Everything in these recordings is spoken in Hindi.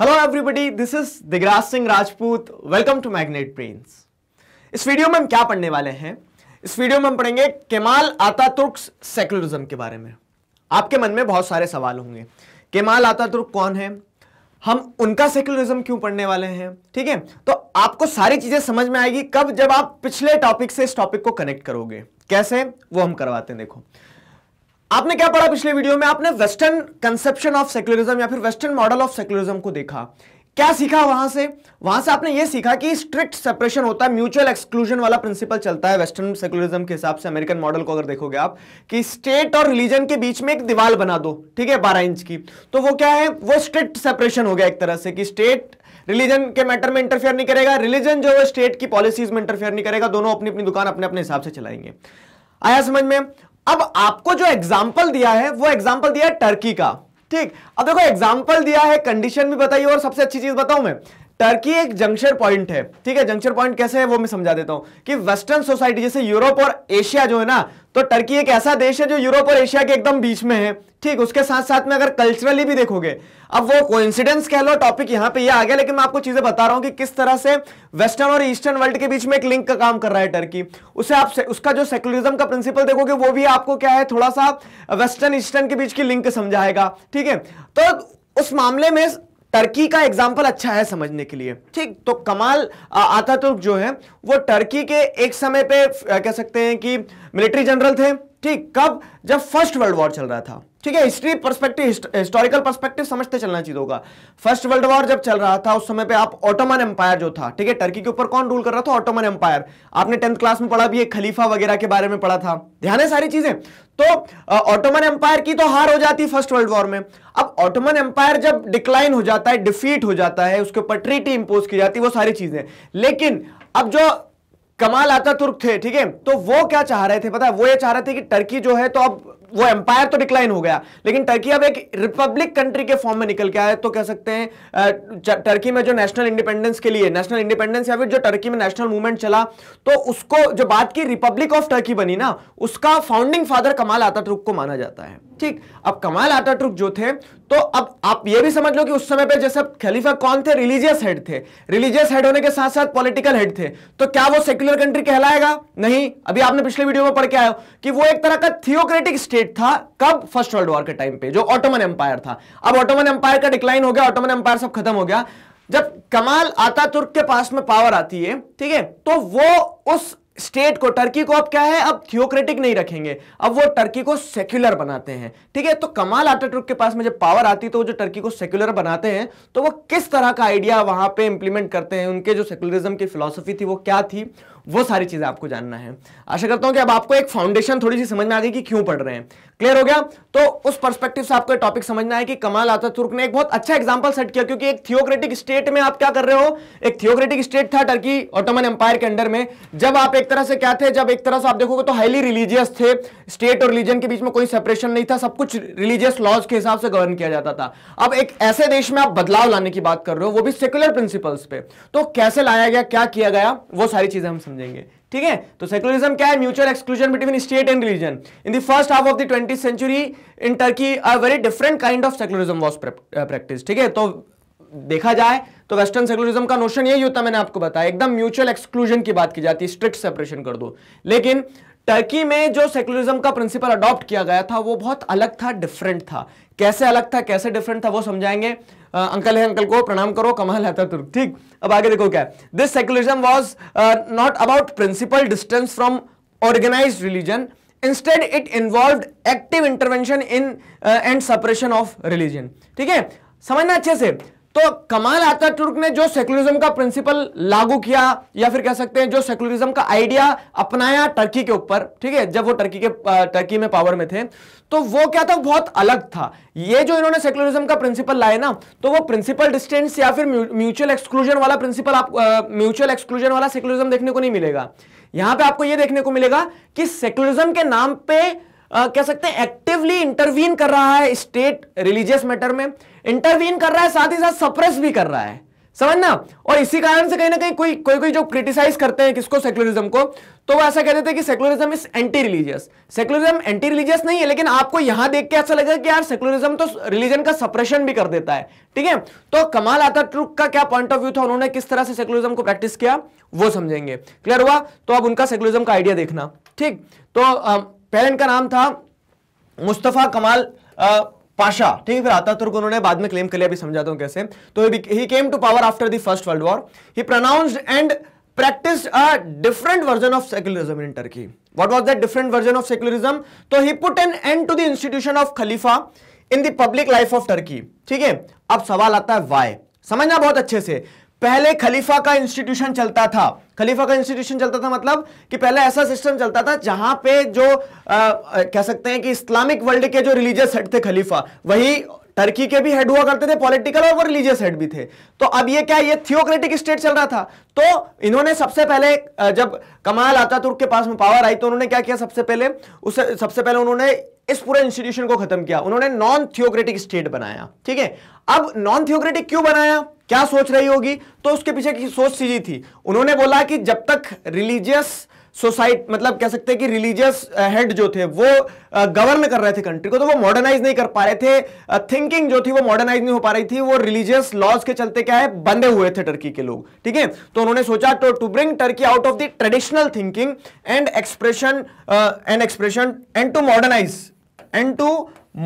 Hello everybody this is Digraj Singh Rajput welcome to magnet brains इस वीडियो में हम क्या पढ़ने वाले हैं इस वीडियो में हम पढ़ेंगे केमाल तुर्क सेकुलरिज्म के बारे में आपके मन में बहुत सारे सवाल होंगे केमाल आता तुर्क कौन है हम उनका सेकुलरिज्म क्यों पढ़ने वाले हैं ठीक है तो आपको सारी चीजें समझ में आएगी कब जब आप पिछले टॉपिक से इस टॉपिक को कनेक्ट करोगे कैसे वो हम करवाते हैं देखो आपने क्या पढ़ा पिछले वीडियो में आपने वेस्टर्न कंसेप्शन ऑफ सेक्युलरिज्म या फिर वेस्टर्न मॉडल ऑफ सेक्युलरिज्म को देखा क्या सीखा वहां से वहां से आपने ये सीखा कि स्ट्रिक्ट सेपरेशन होता है म्यूचुअल एक्सक्लूजन वाला प्रिंसिपल चलता है वेस्टर्न सेक्युलरिज्म के हिसाब से अमेरिकन मॉडल को अगर देखोगे आप कि स्टेट और रिलीजन के बीच में एक दीवार बना दो ठीक है बारह इंच की तो वो क्या है वो स्ट्रिक्ट सेपरेशन हो गया एक तरह से कि स्टेट रिलीजन के मैटर में इंटरफेयर नहीं करेगा रिलीजन जो है स्टेट की पॉलिसीज में इंटरफेयर नहीं करेगा दोनों अपनी अपनी दुकान अपने अपने हिसाब से चलाएंगे आया समझ में अब आपको जो एग्जाम्पल दिया है वो एग्जाम्पल दिया है टर्की का ठीक अब देखो एग्जाम्पल दिया है कंडीशन भी बताइए और सबसे अच्छी चीज बताऊं मैं टर्की एक जंक्शन पॉइंट है ठीक है जंक्शन पॉइंट कैसे है वो मैं समझा देता हूं कि वेस्टर्न सोसाइटी जैसे यूरोप और एशिया जो है ना तो टर्की एक ऐसा देश है जो यूरोप और एशिया के एकदम बीच में है ठीक उसके साथ साथ में अगर कल्चरली भी देखोगे अब वो कोइंसिडेंस कह लो टॉपिक यहां पे ये यह आ गया लेकिन मैं आपको चीजें बता रहा हूँ कि किस तरह से वेस्टर्न और ईस्टर्न वर्ल्ड के बीच में एक लिंक का काम कर रहा है टर्की उसे आप से, उसका जो सेकुलरिज्म का प्रिंसिपल देखोगे वो भी आपको क्या है थोड़ा सा वेस्टर्न ईस्टर्न के बीच की लिंक समझाएगा ठीक है तो उस मामले में टर्की का एग्जाम्पल अच्छा है समझने के लिए ठीक तो कमाल आतातुर्क जो है वो टर्की के एक समय पर कह सकते हैं कि मिलिट्री जनरल थे ठीक कब जब फर्स्ट वर्ल्ड वॉर चल रहा था ठीक है हिस्ट्री परस्पेक्टिव हिस्टोरिकल परस्पेक्टिव समझते चलना चीजों का फर्स्ट वर्ल्ड वॉर जब चल रहा था उस समय पे आप ऑटोमन एम्पायर जो था ठीक है टर्की के ऊपर कौन रूल कर रहा था ऑटोमन एम्पायर आपने टेंथ क्लास में पढ़ा भी है खलीफा वगैरह के बारे में पढ़ा था ध्यान है सारी चीजें तो ऑटोमन एम्पायर की तो हार हो जाती फर्स्ट वर्ल्ड वॉर में अब ऑटोमन एम्पायर जब डिक्लाइन हो जाता है डिफीट हो जाता है उसके ऊपर ट्रीटी इंपोज की जाती है वो सारी चीजें लेकिन अब जो कमाल आता तुर्क थे ठीक है तो वो क्या चाह रहे थे पता है वो ये चाह रहे थे कि टर्की जो है तो अब वो एम्पायर तो डिक्लाइन हो गया लेकिन टर्की अब एक रिपब्लिक कंट्री के फॉर्म में निकल के आया तो कह सकते हैं टर्की में जो नेशनल इंडिपेंडेंस के लिए नेशनल इंडिपेंडेंस या फिर जो टर्की में नेशनल मूवमेंट चला तो उसको जो बात की रिपब्लिक ऑफ टर्की बनी ना उसका फाउंडिंग फादर कमाल आता को माना जाता है ठीक अब कमाल आटाटुर्क जो थे तो अब आप ये भी समझ लो कि उस समय पे जैसे खलीफा कौन थे रिलीजियस हेड थे रिलीजियस हेड होने के साथ साथ पॉलिटिकल हेड थे तो क्या वो सेक्युलर कंट्री कहलाएगा नहीं अभी आपने पिछले वीडियो में पढ़ के आया कि वो एक तरह का थियोक्रेटिक स्टेट था कब फर्स्ट वर्ल्ड वॉर के टाइम पे जो ऑटोमन एम्पायर था अब ऑटोमन एम्पायर का डिक्लाइन हो गया ऑटोमन एम्पायर सब खत्म हो गया जब कमाल आता तुर्क के पास में पावर आती है ठीक है तो वो उस स्टेट को टर्की को अब क्या है अब थियोक्रेटिक नहीं रखेंगे अब वो टर्की को सेक्युलर बनाते हैं ठीक है तो कमाल आटाटुर्क के पास में जब पावर आती तो वो जो टर्की को सेक्युलर बनाते हैं तो वो किस तरह का आइडिया वहां पे इंप्लीमेंट करते हैं उनके जो सेक्युलरिज्म की फिलोसफी थी वो क्या थी वो सारी चीज़ें आपको जानना है आशा करता हूँ कि अब आपको एक फाउंडेशन थोड़ी सी समझ में आ गई कि क्यों पढ़ रहे हैं क्लियर हो गया तो उस परस्पेक्टिव से आपको टॉपिक समझना है कि कमाल तुर्क ने एक बहुत अच्छा एग्जाम्पल सेट किया क्योंकि एक थियोक्रेटिक स्टेट में आप क्या कर रहे हो एक थियोक्रेटिक स्टेट था टर्की ऑटोमन एम्पायर के अंडर में जब आप एक तरह से क्या थे जब एक तरह से आप देखोगे तो हाईली रिलीजियस थे स्टेट और रिलीजन के बीच में कोई सेपरेशन नहीं था सब कुछ रिलीजियस लॉज के हिसाब से गवर्न किया जाता था अब एक ऐसे देश में आप बदलाव लाने की बात कर रहे हो वो भी सेक्युलर प्रिंसिपल्स पे तो कैसे लाया गया क्या किया गया वो सारी चीजें हम समझ समझेंगे ठीक है तो सेकुलरिज्म क्या है mutual exclusion between state and religion in the first half of the twenty century in Turkey a very different kind of secularism was practice ठीक है तो देखा जाए तो वेस्टर्न सेकुलरिज्म का नोशन यही होता मैंने आपको बताया एकदम म्यूचुअल एक्सक्लूजन की बात की जाती है स्ट्रिक्ट सेपरेशन कर दो लेकिन टर्की में जो सेकुलरिज्म का प्रिंसिपल अडॉप्ट किया गया था वो बहुत अलग था डिफरेंट था कैसे अलग था कैसे डिफरेंट था वो समझाएंगे आ, अंकल है अंकल को प्रणाम करो कमाल है तुर्क ठीक अब आगे देखो क्या this secularism was not about principle distance from organise religion instead it involve active intervention in and separation of religion ठीक है समझना अच्छे से तो कमाल आता तुर्क ने जो सेकुलरिज्म का प्रिंसिपल लागू किया या फिर कह सकते हैं जो सेकुलरिज्म का आइडिया अपनाया टर्की के ऊपर ठीक है जब वो टर्की के टर्की में पावर में थे तो वो क्या था बहुत अलग था ये जो इन्होंने सेकुलरिज्म का प्रिंसिपल लाए ना तो वो प्रिंसिपल डिस्टेंस या फिर म्यूचुअल एक्सक्लूजन वाला प्रिंसिपल आप म्यूचुअल एक्सक्लूजन वाला सेकुलरिज्म देखने को नहीं मिलेगा यहां पर आपको यह देखने को मिलेगा कि सेक्युलरिज्म के नाम पर Uh, कह सकते हैं एक्टिवली इंटरवीन कर रहा है स्टेट रिलीजियस मैटर में इंटरवीन कर रहा है साथ ही साथ सप्रेस भी कर रहा है समझना और इसी कारण से कहीं ना कहीं कोई कोई कोई जो क्रिटिसाइज करते हैं किसको सेक्युलरिज्म को तो वो ऐसा कहते थे कि secularism is anti religious secularism anti religious नहीं है लेकिन आपको यहां देख के ऐसा लगेगा कि यार सेक्युलरिज्म तो रिलीजन का सप्रेशन भी कर देता है ठीक है तो कमाल आता ट्रुक का क्या पॉइंट ऑफ व्यू था उन्होंने किस तरह से सेक्युलरिज्म को प्रैक्टिस किया वो समझेंगे क्लियर हुआ तो अब उनका सेक्युलरिज्म का आइडिया देखना ठीक तो पहले इनका नाम था मुस्तफ़ा कमाल पाशा ठीक है फिर अतातुर्क उन्होंने बाद में क्लेम कर लिया अभी समझाता हूँ कैसे तो he came to power after the first world war he pronounce and practice a different version of secularism in Turkey what was that different version of secularism तो he put an end to the institution of खलीफा in the public life of Turkey ठीक है अब सवाल आता है वाई समझना बहुत अच्छे से पहले खलीफा का इंस्टीट्यूशन चलता था खलीफा का इंस्टीट्यूशन चलता था मतलब कि पहले ऐसा सिस्टम चलता था जहां पे जो आ, कह सकते हैं कि इस्लामिक वर्ल्ड के जो रिलीजियस हेड थे खलीफा वही टर्की के भी हेड हुआ करते थे पॉलिटिकल और वो रिलीजियस हेड भी थे तो अब ये क्या ये थियोक्रेटिक स्टेट चल रहा था तो इन्होंने सबसे पहले जब कमाल तुर्क के पास में पावर आई तो उन्होंने क्या किया सबसे पहले उस सबसे पहले उन्होंने इस पूरे इंस्टीट्यूशन को खत्म किया उन्होंने नॉन थियोक्रेटिक स्टेट बनाया ठीक है अब नॉन थियोक्रेटिक क्यों बनाया क्या सोच रही होगी तो उसके पीछे की सोच सीधी थी उन्होंने बोला कि जब तक रिलीजियस सोसाइटी मतलब कह सकते हैं कि रिलीजियस हेड जो थे वो गवर्न कर रहे थे कंट्री को तो वो मॉडर्नाइज नहीं कर पा रहे थे थिंकिंग जो थी वो मॉडर्नाइज नहीं हो पा रही थी वो रिलीजियस लॉज के चलते क्या है बंधे हुए थे टर्की के लोग ठीक है तो उन्होंने सोचा to to bring Turkey out of the traditional thinking and expression and expression and to modernise and to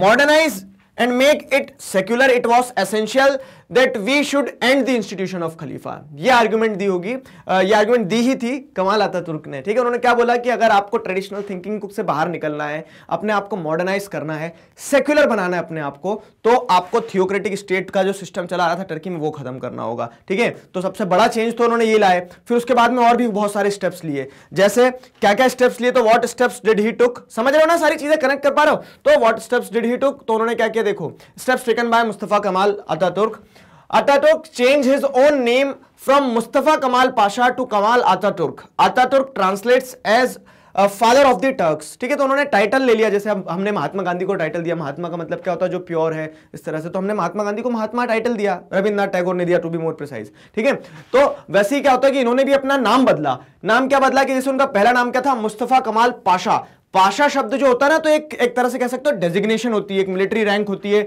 modernise and make it secular it was essential that we should end the institution of खलीफा ये आर्ग्यूमेंट दी होगी ये आर्ग्यूमेंट दी ही थी कमाल आता तुर्क ने ठीक है उन्होंने क्या बोला कि अगर आपको ट्रेडिशनल थिंकिंग से बाहर निकलना है अपने आप को मॉडर्नाइज करना है सेक्युलर बनाना है अपने आप को तो आपको थियोक्रेटिक स्टेट का जो सिस्टम चला रहा था टर्की में वो खत्म करना होगा ठीक है तो सबसे बड़ा चेंज तो उन्होंने ये लाए फिर उसके बाद में और भी बहुत सारे स्टेप्स लिए जैसे क्या क्या स्टेप्स लिए तो what steps did he took समझ रहे हो ना सारी चीजें कनेक्ट कर पा रहे हो तो what steps did he took तो उन्होंने क्या किया देखो स्टेप्स टेकन बाय मुस्तफा कमाल तुर्क Ataturk changed his own name from Mustafa Kamal Pasha to Kamal Ataturk. Ataturk translates as father of the Turks ठीक है तो उन्होंने टाइटल ले लिया जैसे हम हमने महात्मा गांधी को टाइटल दिया महात्मा का मतलब क्या होता है जो प्योर है इस तरह से तो हमने महात्मा गांधी को महात्मा टाइटल दिया रविन्द्रनाथ टैगोर ने दिया टू बी मोर प्रिसाइज ठीक है तो वैसे ही क्या होता है कि इन्होंने भी अपना नाम बदला नाम क्या बदला कि जैसे उनका पहला नाम क्या था मुस्तफ़ा कमाल पाशा पाशा शब्द जो होता है ना तो एक एक तरह से कह सकते हो डेजिग्नेशन होती है एक मिलिट्री रैंक होती है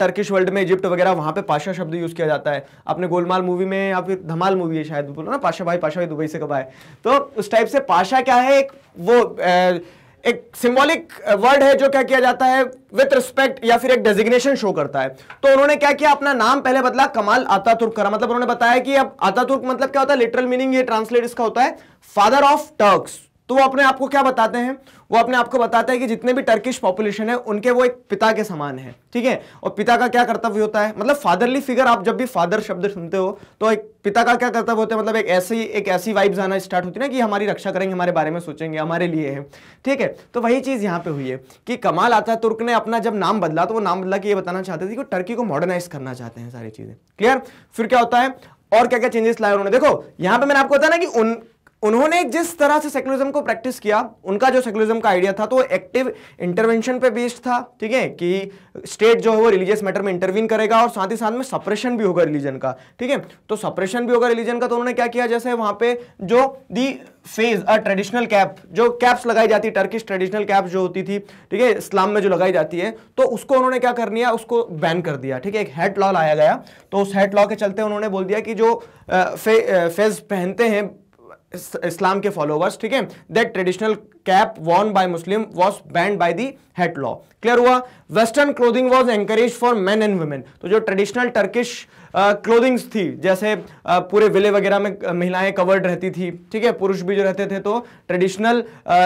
टर्किश वर्ल्ड में इजिप्ट वगैरह वहां पे पाशा शब्द यूज किया जाता है आपने गोलमाल मूवी में या फिर धमाल मूवी है शायद बोलो ना पाशा भाई पाशा भाई दुबई से कब आए तो उस टाइप से पाशा क्या है एक वो ए, एक सिंबॉलिक वर्ड है जो क्या किया जाता है विथ रिस्पेक्ट या फिर एक डेजिग्नेशन शो करता है तो उन्होंने क्या किया अपना नाम पहले बदला कमाल आतातुर्क करा मतलब उन्होंने बताया कि अब तुर्क मतलब क्या होता है लिटरल मीनिंग ये ट्रांसलेट इसका होता है फादर ऑफ टर्क्स तो वो अपने आप को क्या बताते हैं वो अपने आप को बताते हैं कि जितने भी टर्किश पॉपुलेशन है उनके वो एक पिता के समान है ठीक है और पिता का क्या कर्तव्य होता है मतलब फादरली फिगर आप जब भी फादर शब्द सुनते हो तो एक पिता का क्या कर्तव्य होता है मतलब एक ऐसी एक ऐसी वाइब्स आना स्टार्ट होती है ना कि हमारी रक्षा करेंगे हमारे बारे में सोचेंगे हमारे लिए है ठीक है तो वही चीज़ यहाँ पे हुई है कि कमाल आता तुर्क ने अपना जब नाम बदला तो वो नाम बदला कि ये बताना चाहते थे कि टर्की को मॉडर्नाइज करना चाहते हैं सारी चीज़ें क्लियर फिर क्या होता है और क्या क्या चेंजेस लाए उन्होंने देखो यहाँ पे मैंने आपको बताया ना कि उन उन्होंने जिस तरह से सेकुलरिज्म को प्रैक्टिस किया उनका जो सेकुलरिज्म का आइडिया था तो एक्टिव इंटरवेंशन पे बेस्ड था ठीक है कि स्टेट जो है वो रिलीजियस मैटर में इंटरवीन करेगा और साथ ही साथ में सप्रेशन भी होगा रिलीजन का ठीक है तो सप्रेशन भी होगा रिलीजन का तो उन्होंने क्या किया जैसे वहां पे जो the fez a traditional cap जो कैप्स लगाई जाती टर्किश ट्रेडिशनल कैप जो होती थी ठीक है इस्लाम में जो लगाई जाती है तो उसको उन्होंने क्या कर लिया उसको बैन कर दिया ठीक है एक हेड लॉ लाया गया तो उस हेट लॉ के चलते उन्होंने बोल दिया कि जो फेज पहनते हैं इस्लाम के फॉलोवर्स ठीक है that traditional cap worn by Muslim was banned by the hat law clear हुआ western clothing was encourage for men and women तो जो ट्रेडिशनल टर्किश क्लोथिंग्स थी जैसे आ, पूरे विले वगैरह में महिलाएं कवर्ड रहती थी ठीक है पुरुष भी जो रहते थे तो ट्रेडिशनल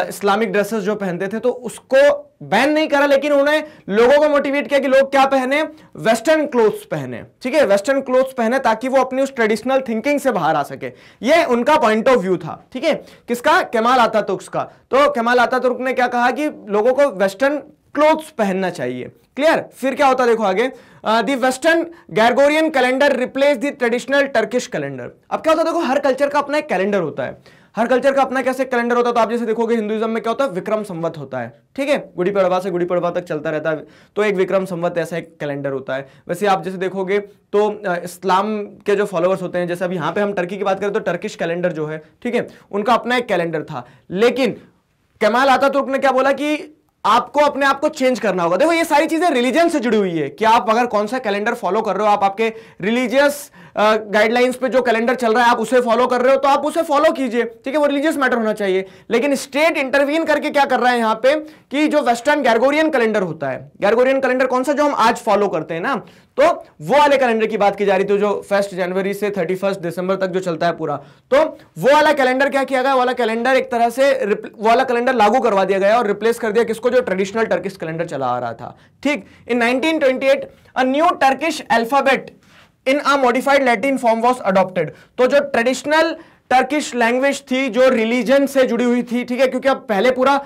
इस्लामिक ड्रेसेस जो पहनते थे तो उसको बैन नहीं करा लेकिन उन्हें लोगों को मोटिवेट किया कि लोग क्या पहने वेस्टर्न क्लोथ्स पहने ठीक है वेस्टर्न क्लोथ्स पहने ताकि वो अपनी उस ट्रेडिशनल थिंकिंग से बाहर आ सके ये उनका पॉइंट ऑफ व्यू था ठीक है किसका केमाल आता तुर्क का तो केमाल आता तुर्क ने क्या कहा कि लोगों को वेस्टर्न क्लोथ्स पहनना चाहिए क्लियर फिर क्या होता देखो आगे the western Gregorian calendar replace the traditional Turkish calendar अब क्या होता है देखो हर कल्चर का अपना एक कैलेंडर होता है हर कल्चर का अपना कैसे कैलेंडर होता है तो आप जैसे देखोगे हिंदुइज्म में क्या होता है विक्रम संवत होता है ठीक है गुड़ी पड़वा से गुड़ी पड़वा तक चलता रहता है तो एक विक्रम संवत ऐसा एक कैलेंडर होता है वैसे आप जैसे देखोगे तो इस्लाम uh, के जो फॉलोअर्स होते हैं जैसे अब यहाँ पे हम टर्की की बात करें तो टर्किश कैलेंडर जो है ठीक है उनका अपना एक कैलेंडर था लेकिन कमाल आता तो उन्होंने क्या बोला कि आपको अपने आप को चेंज करना होगा देखो ये सारी चीजें रिलीजन से जुड़ी हुई है कि आप अगर कौन सा कैलेंडर फॉलो कर रहे हो आप आपके रिलीजियस गाइडलाइंस पे जो कैलेंडर चल रहा है आप उसे फॉलो कर रहे हो तो आप उसे फॉलो कीजिए ठीक है वो रिलीजियस मैटर होना चाहिए लेकिन स्टेट इंटरवीन करके क्या कर रहा है यहाँ पे कि जो वेस्टर्न गैरगोरियन कैलेंडर होता है गैरगोरियन कैलेंडर कौन सा जो हम आज फॉलो करते हैं ना तो वो वाले कैलेंडर की बात की जा रही थी जो फर्स्ट जनवरी से थर्टी दिसंबर तक जो चलता है पूरा तो वो वाला कैलेंडर क्या किया गया वाला कैलेंडर एक तरह से वाला कैलेंडर लागू करवा दिया गया और रिप्लेस कर दिया किसको जो ट्रेडिशनल टर्किश कैलेंडर चला आ रहा था ठीक in nineteen a new Turkish alphabet in a modified Latin form was adopted तो जो ट्रेडिशनल टर्किश लैंग्वेज थी जो रिलीजन से जुड़ी हुई थी ठीक है क्योंकि अब पहले पूरा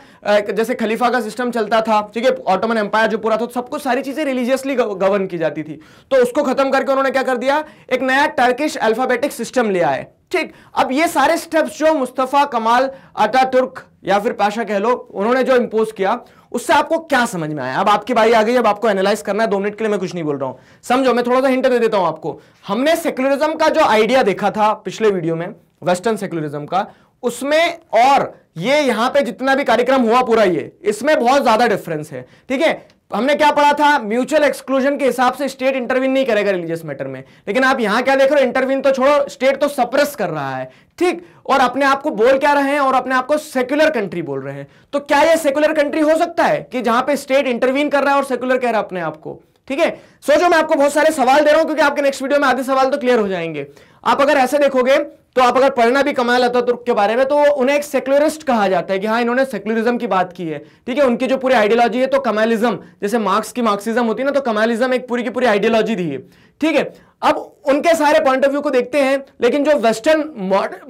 जैसे खलीफा का सिस्टम चलता था ठीक है ऑटोमन एम्पायर जो पूरा था तो सब कुछ सारी चीजें रिलीजियसली गवर्न की जाती थी तो उसको खत्म करके उन्होंने क्या कर दिया एक नया टर्किश अल्फाबेटिक सिस्टम लिया है ठीक अब ये सारे स्टेप्स जो मुस्तफ़ा कमाल अटाटुर्क या फिर पाशा कह लो उन्होंने जो इम्पोज किया उससे आपको क्या समझ में आया अब आपकी बारी आ गई अब आपको एनालाइज करना है दो मिनट के लिए मैं कुछ नहीं बोल रहा हूं समझो मैं थोड़ा सा हिंट दे देता हूं आपको हमने सेक्युलरिज्म का जो आइडिया देखा था पिछले वीडियो में वेस्टर्न सेक्युलरिज्म का उसमें और ये यहां पे जितना भी कार्यक्रम हुआ पूरा ये इसमें बहुत ज्यादा डिफरेंस है ठीक है हमने क्या पढ़ा था म्यूचुअल एक्सक्लूजन के हिसाब से स्टेट इंटरव्यून नहीं करेगा रिलीजियस मैटर में लेकिन आप यहां क्या देख रहे हो इंटरविन तो छोड़ो स्टेट तो सप्रेस कर रहा है ठीक और अपने आप को बोल क्या रहे हैं और अपने आप को सेक्युलर कंट्री बोल रहे हैं तो क्या यह सेक्युलर कंट्री हो सकता है कि जहां पर स्टेट इंटरवीन कर रहा है और सेक्युलर कह रहा है अपने आपको ठीक है सोचो मैं आपको बहुत सारे सवाल दे रहा हूं क्योंकि आपके नेक्स्ट वीडियो में आधे सवाल तो क्लियर हो जाएंगे आप अगर ऐसे देखोगे तो आप अगर पढ़ना भी कमाल तुर्क के बारे में तो उन्हें एक सेक्युलरिस्ट कहा जाता है कि हाँ इन्होंने सेक्युलरिज्म की बात की है ठीक है उनकी जो पूरी आइडियोलॉजी है तो कमालिज्म जैसे मार्क्स की मार्क्सिज्म होती है ना तो कमालिज्म एक पूरी की पूरी आइडियोलॉजी दी है ठीक है अब उनके सारे पॉइंट ऑफ व्यू को देखते हैं लेकिन जो वेस्टर्न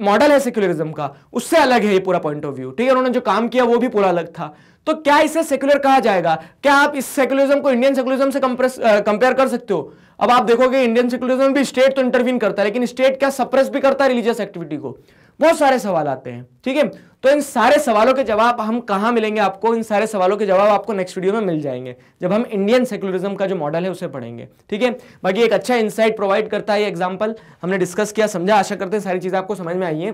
मॉडल है सेक्युलरिज्म का उससे अलग है ये पूरा पॉइंट ऑफ व्यू ठीक है उन्होंने जो काम किया वो भी पूरा अलग था तो क्या इसे सेक्युलर कहा जाएगा क्या आप इस सेक्युलरिज्म को इंडियन सेक्युलरिज्म से कंपेयर कर सकते हो अब आप देखोगे इंडियन सेक्युलरिज्म भी स्टेट तो इंटरवीन करता है लेकिन स्टेट क्या सप्रेस भी करता है रिलीजियस एक्टिविटी को बहुत सारे सवाल आते हैं ठीक है तो इन सारे सवालों के जवाब हम कहां मिलेंगे आपको इन सारे सवालों के जवाब आपको नेक्स्ट वीडियो में मिल जाएंगे जब हम इंडियन सेक्युलरिज्म का जो मॉडल है उसे पढ़ेंगे ठीक है बाकी एक अच्छा इंसाइट प्रोवाइड करता है ये एग्जाम्पल हमने डिस्कस किया समझा आशा करते हैं सारी चीज़ आपको समझ में आई है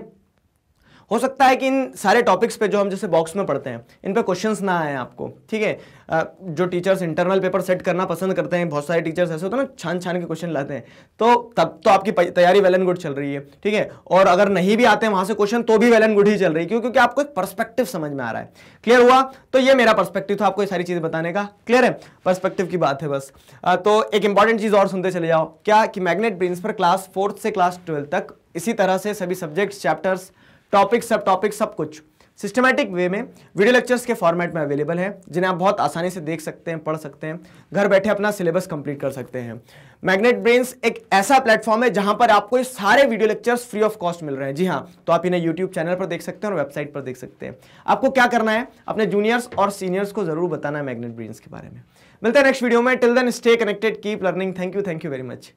हो सकता है कि इन सारे टॉपिक्स पे जो हम जैसे बॉक्स में पढ़ते हैं इन पे क्वेश्चंस ना आए आपको ठीक है जो टीचर्स इंटरनल पेपर सेट करना पसंद करते हैं बहुत सारे टीचर्स ऐसे होते हैं ना छान छान के क्वेश्चन लाते हैं तो तब तो आपकी तैयारी वेल एंड गुड चल रही है ठीक है और अगर नहीं भी आते हैं वहां से क्वेश्चन तो भी वेल एंड गुड ही चल रही है क्योंकि आपको एक परस्पेक्टिव समझ में आ रहा है क्लियर हुआ तो ये मेरा परस्पेक्टिव था आपको ये सारी चीज़ बताने का क्लियर है परस्पेक्टिव की बात है बस तो एक इंपॉर्टेंट चीज़ और सुनते चले जाओ क्या कि मैग्नेट ब्रिंस पर क्लास फोर्थ से क्लास ट्वेल्थ तक इसी तरह से सभी subjects chapters topic subtopic सब कुछ सिस्टमैटिक वे में वीडियो लेक्चर्स के फॉर्मेट में अवेलेबल है जिन्हें आप बहुत आसानी से देख सकते हैं पढ़ सकते हैं घर बैठे अपना सिलेबस कंप्लीट कर सकते हैं मैग्नेट ब्रेन्स एक ऐसा प्लेटफॉर्म है जहां पर आपको ये सारे video lectures free of cost मिल रहे हैं जी हाँ तो आप इन्हें यूट्यूब चैनल पर देख सकते हैं और वेबसाइट पर देख सकते हैं आपको क्या करना है अपने जूनियर्स और सीनियर्स को जरूर बताना है मैग्नेट ब्रेन्स के बारे में मिलते हैं नेक्स्ट वीडियो में till then stay connected keep learning thank you thank you very much